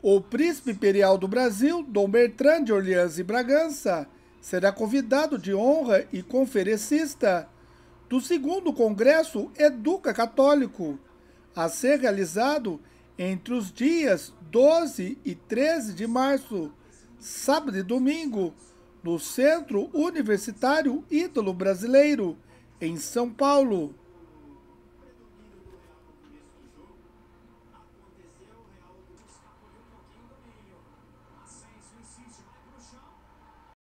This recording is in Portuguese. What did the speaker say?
O príncipe imperial do Brasil, Dom Bertrand de Orleans e Bragança, será convidado de honra e conferencista do segundo Congresso Educa Católico, a ser realizado entre os dias 12 e 13 de março, sábado e domingo, no Centro Universitário Ítalo Brasileiro, em São Paulo.